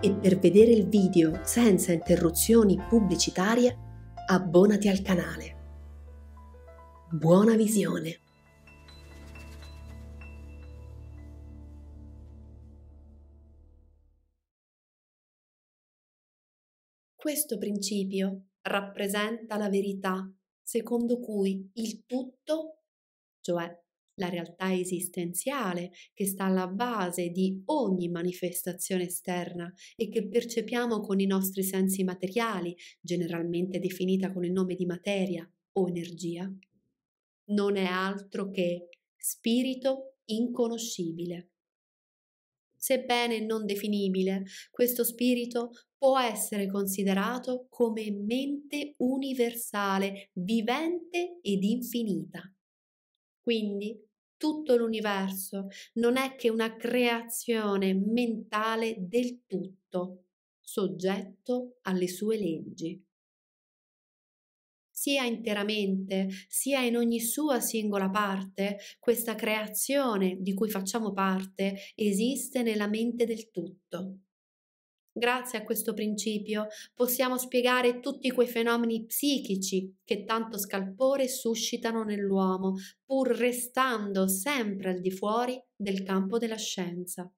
e per vedere il video senza interruzioni pubblicitarie abbonati al canale. Buona visione! Questo principio rappresenta la verità secondo cui il tutto, cioè la realtà esistenziale che sta alla base di ogni manifestazione esterna e che percepiamo con i nostri sensi materiali, generalmente definita con il nome di materia o energia, non è altro che spirito inconoscibile. Sebbene non definibile, questo spirito può essere considerato come mente universale, vivente ed infinita. Quindi tutto l'universo, non è che una creazione mentale del tutto, soggetto alle sue leggi. Sia interamente, sia in ogni sua singola parte, questa creazione di cui facciamo parte esiste nella mente del tutto. Grazie a questo principio possiamo spiegare tutti quei fenomeni psichici che tanto scalpore suscitano nell'uomo, pur restando sempre al di fuori del campo della scienza.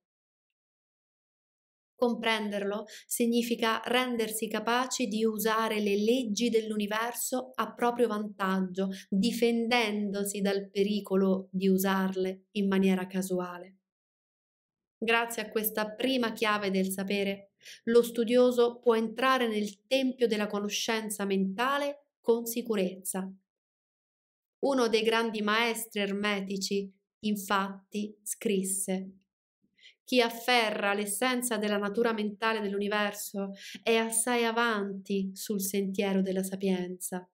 Comprenderlo significa rendersi capaci di usare le leggi dell'universo a proprio vantaggio, difendendosi dal pericolo di usarle in maniera casuale. Grazie a questa prima chiave del sapere, lo studioso può entrare nel tempio della conoscenza mentale con sicurezza. Uno dei grandi maestri ermetici, infatti, scrisse chi afferra l'essenza della natura mentale dell'universo è assai avanti sul sentiero della sapienza.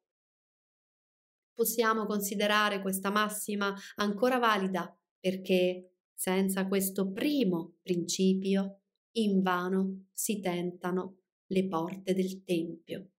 Possiamo considerare questa massima ancora valida perché senza questo primo principio, invano si tentano le porte del Tempio.